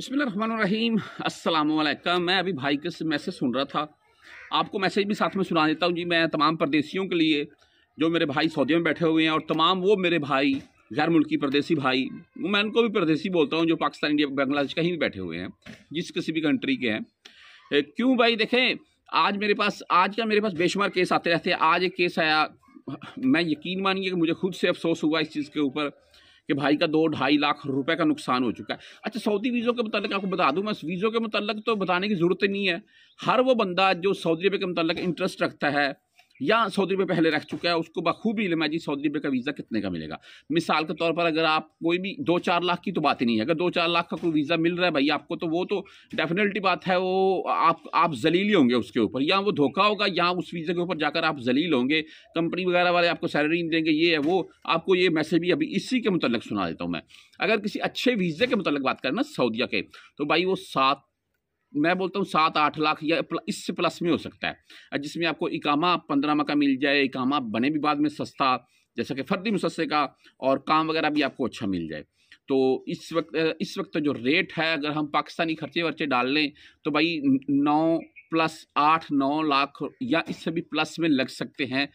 बसमीम अल्लाम मैं अभी भाई के मैसेज सुन रहा था आपको मैसेज भी साथ में सुना देता हूँ जी मैं तमाम परदेशियों के लिए जो मेरे भाई सऊदी में बैठे हुए हैं और तमाम वो मेरे भाई गैर मुल्की परदेसी भाई मैं उनको भी परदेसी बोलता हूँ जो पाकिस्तान इंडिया बांग्लादेश कहीं भी बैठे हुए हैं जिस किसी भी कंट्री के हैं क्यों भाई देखें आज मेरे पास आज का मेरे पास बेशुमार केस आते रहते हैं आज एक केस आया मैं यकीन मानिए कि मुझे खुद से अफसोस हुआ इस चीज़ के ऊपर कि भाई का दो ढाई लाख रुपए का नुकसान हो चुका है अच्छा सऊदी वीज़ों के मतलब आपको बता दूं मैं वीज़ों के मतलब तो बताने की ज़रूरत नहीं है हर वो बंदा जो सऊदी अरब के मतलब इंटरेस्ट रखता है या सऊदी रुपये पहले रख चुका है उसको बखूबी इलम है जी सऊदी रुपये का वीज़ा कितने का मिलेगा मिसाल के तौर पर अगर आप कोई भी दो चार लाख की तो बात ही नहीं है अगर दो चार लाख का कोई वीज़ा मिल रहा है भाई आपको तो वो तो डेफिनेटली बात है वो आप आप जलील होंगे उसके ऊपर या वो धोखा होगा या उस वीज़े के ऊपर जाकर आप जलील होंगे कंपनी वगैरह वाले आपको सैलरी नहीं देंगे ये है वो आपको ये मैसेज भी अभी इसी के मतलब सुना देता हूँ मैं अगर किसी अच्छे वीज़े के मतलब बात करें ना सऊदिया के तो भाई वो सात मैं बोलता हूँ सात आठ लाख या इससे प्लस में हो सकता है जिसमें आपको इकामा पंद्रह माह का मिल जाए इकामा बने भी बाद में सस्ता जैसा कि फर्दी मुसस्से का और काम वगैरह भी आपको अच्छा मिल जाए तो इस वक्त इस वक्त जो रेट है अगर हम पाकिस्तानी खर्चे वर्चे डाल लें तो भाई नौ प्लस आठ नौ लाख या इससे भी प्लस में लग सकते हैं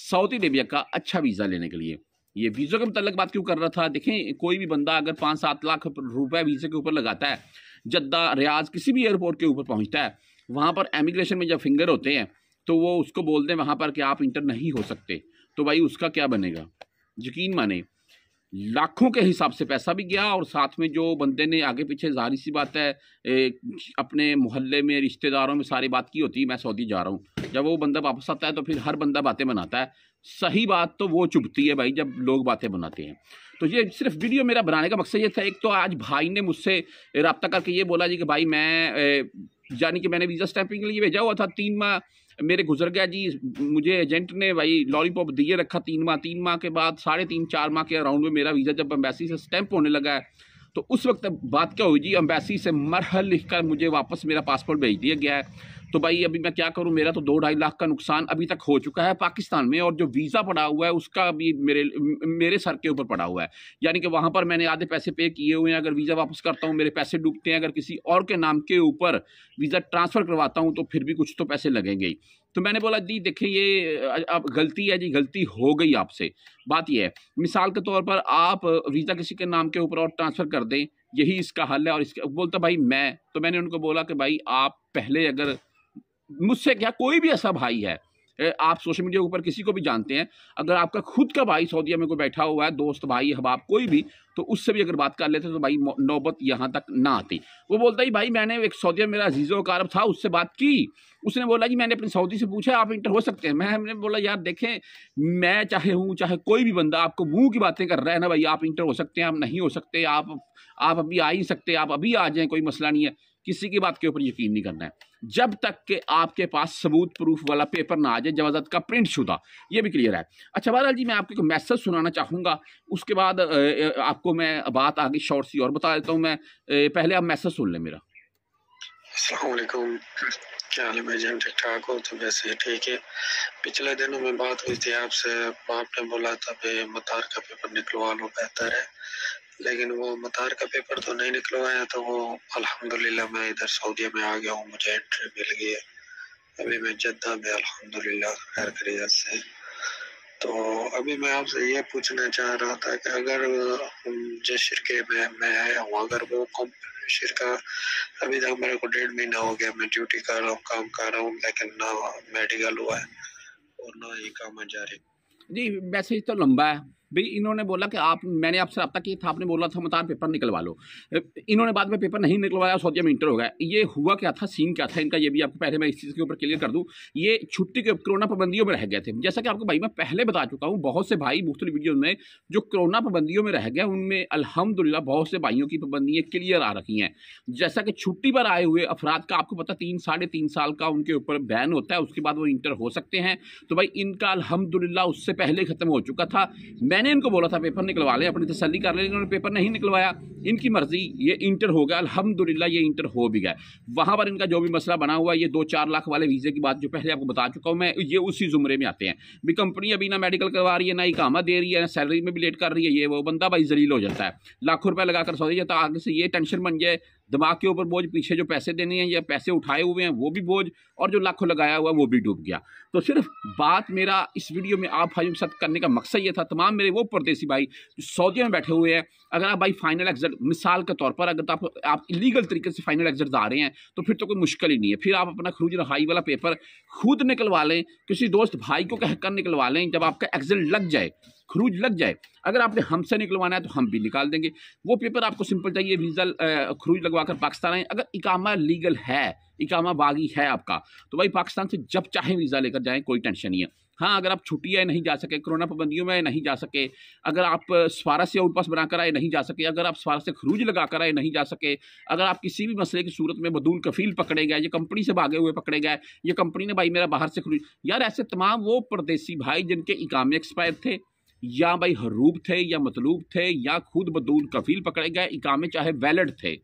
सऊदी अरेबिया का अच्छा वीज़ा लेने के लिए ये वीज़ों के मतलब बात क्यों कर रहा था देखें कोई भी बंदा अगर पाँच सात लाख रुपए वीज़े के ऊपर लगाता है जद्दा रियाज किसी भी एयरपोर्ट के ऊपर पहुँचता है वहाँ पर एमिग्रेशन में जब फिंगर होते हैं तो वो उसको बोलते हैं वहाँ पर कि आप इंटर नहीं हो सकते तो भाई उसका क्या बनेगा यकीन माने लाखों के हिसाब से पैसा भी गया और साथ में जो बंदे ने आगे पीछे जारी सी बात है अपने मोहल्ले में रिश्तेदारों में सारी बात की होती है मैं सऊदी जा रहा हूँ जब वो बंदा वापस आता है तो फिर हर बंदा बातें बनाता है सही बात तो वो चुभती है भाई जब लोग बातें बनाते हैं तो ये सिर्फ वीडियो मेरा बनाने का मकसद ये था एक तो आज भाई ने मुझसे रबता करके ये बोला जी कि भाई मैं यानी कि मैंने वीज़ा स्टैंपिंग के लिए भेजा हुआ था तीन माह मेरे गुजर गया जी मुझे एजेंट ने भाई लॉलीपॉप दिए रखा तीन माह तीन माह के बाद साढ़े तीन चार माह के अराउंड में मेरा वीज़ा जब अम्बेसी से स्टैंप होने लगा है तो उस वक्त बात क्या हुई जी अम्बेसी से मरहल लिख कर मुझे वापस मेरा पासपोर्ट भेज दिया गया है तो भाई अभी मैं क्या करूँ मेरा तो दो ढाई लाख का नुकसान अभी तक हो चुका है पाकिस्तान में और जो वीज़ा पड़ा हुआ है उसका अभी मेरे मेरे सर के ऊपर पड़ा हुआ है यानी कि वहाँ पर मैंने आधे पैसे पे किए हुए हैं अगर वीज़ा वापस करता हूँ मेरे पैसे डूबते हैं अगर किसी और के नाम के ऊपर वीज़ा ट्रांसफ़र करवाता हूँ तो फिर भी कुछ तो पैसे लगेंगे ही तो मैंने बोला जी देखिए ये अब गलती है जी गलती हो गई आपसे बात यह है मिसाल के तौर पर आप वीज़ा किसी के नाम के ऊपर और ट्रांसफ़र कर दें यही इसका हल है और इसका बोलता भाई मैं तो मैंने उनको बोला कि भाई आप पहले अगर मुझसे क्या कोई भी ऐसा भाई है आप सोशल मीडिया के ऊपर किसी को भी जानते हैं अगर आपका खुद का भाई सऊदीया में कोई बैठा हुआ है दोस्त भाई अहबाब कोई भी तो उससे भी अगर बात कर लेते तो भाई नौबत यहाँ तक ना आती वो बोलता ही भाई मैंने एक सऊदीया मेरा अजीज़ कारब था उससे बात की उसने बोला जी मैंने अपने सऊदी से पूछा आप इंटर हो सकते हैं मैं हमने बोला यार देखें मैं चाहे हूँ चाहे कोई भी बंदा आपको मुँह की बातें कर रहा है ना भाई आप इंटर हो सकते हैं आप नहीं हो सकते आप आप अभी आ ही सकते आप अभी आ जाएँ कोई मसला नहीं है किसी की बात के ऊपर यकीन नहीं करना है जब तक के आपके पास सबूत प्रूफ वाला पेपर ना आ जाए जवाजत का प्रिंट शुदा ये भी क्लियर है अच्छा बहरहाल जी मैं आपको एक मैसेज सुनाना चाहूँगा उसके बाद आपको मैं बात आगे शॉर्ट सी और बता देता हूँ मैं पहले आप मैसेज सुन लें मेरा असलकुम क्या हाल है भाई जान ठीक ठाक हो तो वैसे ठीक है पिछले दिनों में बात हुई थी आपसे आपने बोला था भाई मतार का पेपर निकलवा लो बेहतर है लेकिन वो मतार का पेपर तो नहीं निकलवाया तो वो अल्हम्दुलिल्लाह मैं इधर सऊदी में आ गया हूँ मुझे एंट्री मिल गई है अभी मैं जद्दा में अल्हम्दुलिल्लाह खैर खरीत से तो अभी मैं आपसे ये पूछना चाह रहा था कि अगर जिस शिरके में मैं आया हूँ अगर वो कम शिरका अभी तक मेरे को डेढ़ महीना हो गया मैं ड्यूटी कर रहा हूँ काम कर रहा हूँ लेकिन ना मेडिकल हुआ है और ना ही काम जारी जी मैसेज तो लंबा है भाई इन्होंने बोला कि आप मैंने आपसे रब्ता किया था आपने बोला था मतार पेपर निकलवा लो इन्होंने बाद में पेपर नहीं निकलवाया सऊदिया में इंटर हो गया ये हुआ क्या था सीन क्या था इनका ये भी आपको पहले मैं इस चीज़ के ऊपर क्लियर कर दूँ ये छुट्टी के कोरोना पाबंदियों में रह गए थे जैसा कि आपको भाई मैं पहले बता चुका हूँ बहुत से भाई मुख्तलि वीडियोज़ में जो कोरोना पाबंदियों में रह गए उनमें अलहमदिल्ला बहुत से भाइयों की पाबंदियाँ क्लियर आ रखी हैं जैसा कि छुट्टी पर आए हुए अफराद का आपको पता तीन साढ़े तीन साल का उनके ऊपर बैन होता है उसके बाद वो इंटर हो सकते हैं तो भाई इनका अलहमदिल्ला उससे पहले ख़त्म हो चुका था मैं मैंने इनको बोला था पेपर निकलवा लें अपनी तसली कर लें इन्होंने पेपर नहीं निकलवाया इनकी मर्ज़ी ये इंटर हो गया अलहमदिल्ला ये इंटर हो भी गया वहाँ पर इनका जो भी मसला बना हुआ ये दो चार लाख वाले वीज़े की बात जो पहले आपको बता चुका हूँ मैं ये उसी ज़ुमरे में आते हैं भी कंपनी अभी ना मेडिकल करवा रही है ना इकामा दे रही है ना सैलरी में भी लेट कर रही है ये वो बंदा भाई जलील हो जाता है लाखों रुपये लगाकर सऊदी जाता आगे से ये टेंशन बन जाए दिमाग के ऊपर बोझ पीछे जो पैसे देने हैं या पैसे उठाए हुए हैं वो भी बोझ और जो लाखों लगाया हुआ है वो भी डूब गया तो सिर्फ बात मेरा इस वीडियो में आप भाइयों के साथ करने का मकसद ये था तमाम मेरे वो परदेसी भाई जो सऊदी में बैठे हुए हैं अगर आप भाई फाइनल एग्जट मिसाल के तौर पर अगर तो आप आप इलीगल तरीके से फाइनल एग्जट आ रहे हैं तो फिर तो कोई मुश्किल ही नहीं है फिर आप अपना खरूज रहाई वाला पेपर खुद निकलवा लें किसी दोस्त भाई को कहकर निकलवा लें जब आपका एग्जट लग जाए खरूज लग जाए अगर आपने हमसे निकलवाना है तो हम भी निकाल देंगे वो पेपर आपको सिंपल चाहिए वीज़ा खरूज लगवाकर पाकिस्तान आए अगर इकामा लीगल है इकामा बागी है आपका तो भाई पाकिस्तान से जब चाहे वीज़ा लेकर जाएँ कोई टेंशन नहीं है हाँ अगर आप छुट्टी आए नहीं जा सके कोरोना पाबंदियों में नहीं जा सके अगर आप सफारा से आउटपास बनाकर आए नहीं जा सके अगर आप सफारा से खरूज लगा कर आए नहीं जा सके अगर आप किसी भी मसले की सूरत में बदूल कफील पकड़े गए ये कंपनी से भागे हुए पकड़े गए ये कंपनी ने भाई मेरा बाहर से खरूज यार ऐसे तमाम वो परदेसी भाई जिनके इकामे एक्सपायर थे या भाई हरूब थे या मतलूब थे या खुद बदूल कफील पकड़े गए इकामे चाहे वैलड थे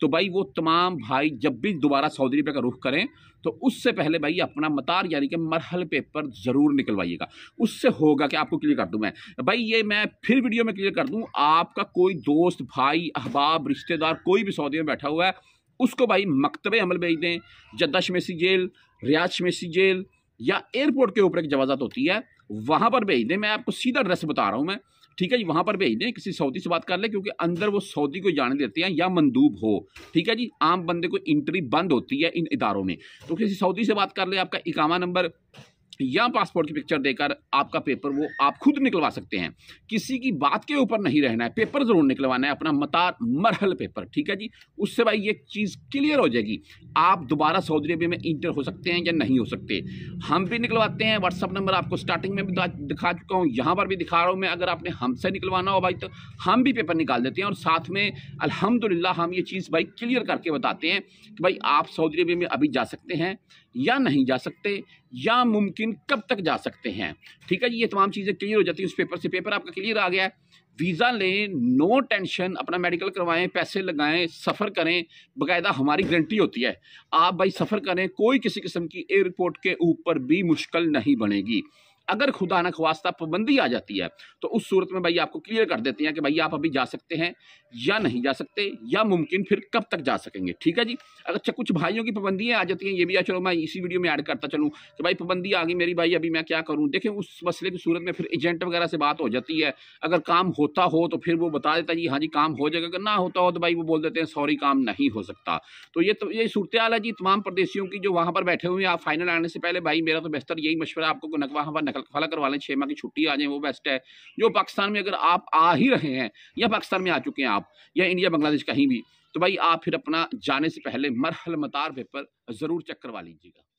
तो भाई वो तमाम भाई जब भी दोबारा सऊदी अरबिया का रुख करें तो उससे पहले भाई अपना मतार यानी कि मरहल पेपर ज़रूर निकलवाइएगा उससे होगा कि आपको क्लियर कर दूँ मैं भाई ये मैं फिर वीडियो में क्लियर कर दूँ आपका कोई दोस्त भाई अहबाब रिश्तेदार कोई भी सऊदी में बैठा हुआ है उसको भाई मकतब अमल भेज दें Jeddah Shumaisi jail Riyadh Shumaisi jail या एयरपोर्ट के ऊपर एक जवाजात होती है वहाँ पर भेज दें मैं आपको सीधा एड्रेस बता रहा हूँ मैं ठीक है जी वहाँ पर भेज दें किसी सऊदी से बात कर ले क्योंकि अंदर वो सऊदी को जाने देते हैं या मंदूब हो ठीक है जी आम बंदे को इंट्री बंद होती है इन इदारों में तो किसी सऊदी से बात कर ले आपका इकामा नंबर या पासपोर्ट की पिक्चर देकर आपका पेपर वो आप खुद निकलवा सकते हैं किसी की बात के ऊपर नहीं रहना है पेपर ज़रूर निकलवाना है अपना मतार मरहल पेपर ठीक है जी उससे भाई ये चीज़ क्लियर हो जाएगी आप दोबारा सऊदी अरबिया में इंटर हो सकते हैं या नहीं हो सकते हम भी निकलवाते हैं व्हाट्सअप नंबर आपको स्टार्टिंग में भी दिखा चुका हूँ यहाँ पर भी दिखा रहा हूँ मैं अगर आपने हमसे निकलवाना हो भाई तो हम भी पेपर निकाल देते हैं और साथ में अलहमदिल्ला हम ये चीज़ भाई क्लियर करके बताते हैं कि भाई आप सऊदी अरबिया में अभी जा सकते हैं या नहीं जा सकते या मुमकिन कब तक जा सकते हैं ठीक है जी ये तमाम चीज़ें क्लियर हो जाती हैं उस पेपर से पेपर आपका क्लियर आ गया है वीज़ा लें नो टेंशन अपना मेडिकल करवाएं पैसे लगाएं सफ़र करें बकायदा हमारी गारंटी होती है आप भाई सफ़र करें कोई किसी किस्म की एयरपोर्ट के ऊपर भी मुश्किल नहीं बनेगी अगर खुदा न खवास्ता पाबंदी आ जाती है तो उस सूरत में भाई आपको क्लियर कर देते हैं कि भाई आप अभी जा सकते हैं या नहीं जा सकते या मुमकिन फिर कब तक जा सकेंगे ठीक है जी अगर अच्छा, कुछ भाइयों की पाबंदियाँ आ जाती हैं ये भी या अच्छा, चलो मैं इसी वीडियो में ऐड करता चलूँ कि भाई पाबंदी आ गई मेरी भाई अभी मैं क्या करूँ देखें उस मसले की सूरत में फिर एजेंट वगैरह से बात हो जाती है अगर काम होता हो तो फिर वो बता देता है जी हाँ जी काम हो जाएगा अगर ना होता हो तो भाई वो बोल देते हैं सॉरी काम नहीं हो सकता तो ये तो ये सूरत आला जी तमाम प्रदेशियों की जो वहाँ पर बैठे हुए हैं आप फाइनल आने से पहले भाई मेरा तो बेहतर यही मशवरा आपको नकवा पर नकल फला करवा लें छः माह की छुट्टी आ जाए वो बेस्ट है जो पाकिस्तान में अगर आप आ ही रहे हैं या पाकिस्तान में आ चुके हैं आप या इंडिया बांग्लादेश कहीं भी तो भाई आप फिर अपना जाने से पहले मरहल मतार पेपर ज़रूर चेक करवा लीजिएगा